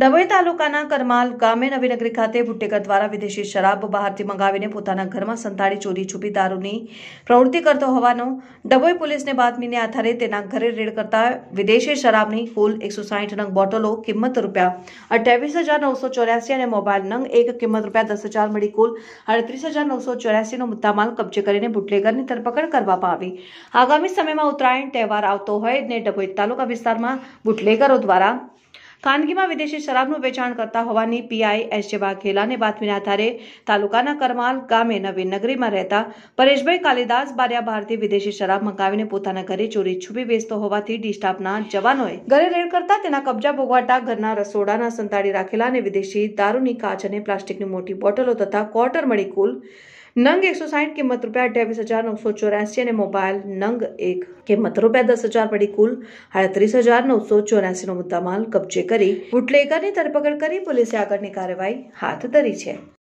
ડભોઈ તાલુકાના કરમાલ ગામે નવીનગરી ખાતે ભુટ્ટેકર દ્વારા વિદેશી શરાબ બહારથી મંગાવીને પોતાના ઘરમાં સંતાડી ચોરી છુપી દારૂની પ્રવૃત્તિ કરતો હોવાનો ડભોઈ પોલીસને બાતમીને આધારે તેના ઘરે રેડ કરતા વિદેશી શરાબની કુલ એકસો સાહીઠ નંગ બોટલો કિંમત રૂપિયા અઠ્યાવીસ હજાર નવસો ચોર્યાસી અને મોબાઈલ નંગ એક કિંમત રૂપિયા દસ હજાર મળી કુલ અડત્રીસ હજાર નવસો ચોર્યાસીનો મુદ્દામાલ કબજે કરીને બુટલેગરની ધરપકડ કરવામાં આવી આગામી સમયમાં ઉત્તરાયણ તહેવાર આવતો હોય ને ડભોઈ તાલુકા વિસ્તારમાં ભુટલેગરો દ્વારા ખાનગીમાં વિદેશી શરાબનું વેચાણ કરતા હોવાની પીઆઈ એસ જે વાઘેલાને બાતમીના આધારે તાલુકાના કરમાલ ગામે નવી નગરીમાં રહેતા પરેશભાઈ કાલિદાસ બારિયા ભારતી વિદેશી શરાબ મંગાવીને પોતાના ઘરે ચોરી છુપી વેચતો હોવાથી ડીસ્ટાફના જવાનોએ ઘરે રેડ કરતા તેના કબજા ભોગવાતા ઘરના રસોડાના સંતાડી રાખેલા અને વિદેશી દારૂની કાચ અને પ્લાસ્ટિકની મોટી બોટલો તથા ક્વાર્ટર મળી કુલ નંગ એકસો સાહીઠ કિંમત રૂપિયા અઠ્યાવીસ હજાર નવસો ચોર્યાસી અને મોબાઈલ નંગ એક કિંમત રૂપિયા દસ હજાર પડી કુલ આડત્રીસ હજાર નવસો ચોરાસીનો મુદ્દામાલ કબજે કરી બુટલેગરની ધરપકડ કરી પોલીસે આગળની કાર્યવાહી હાથ ધરી છે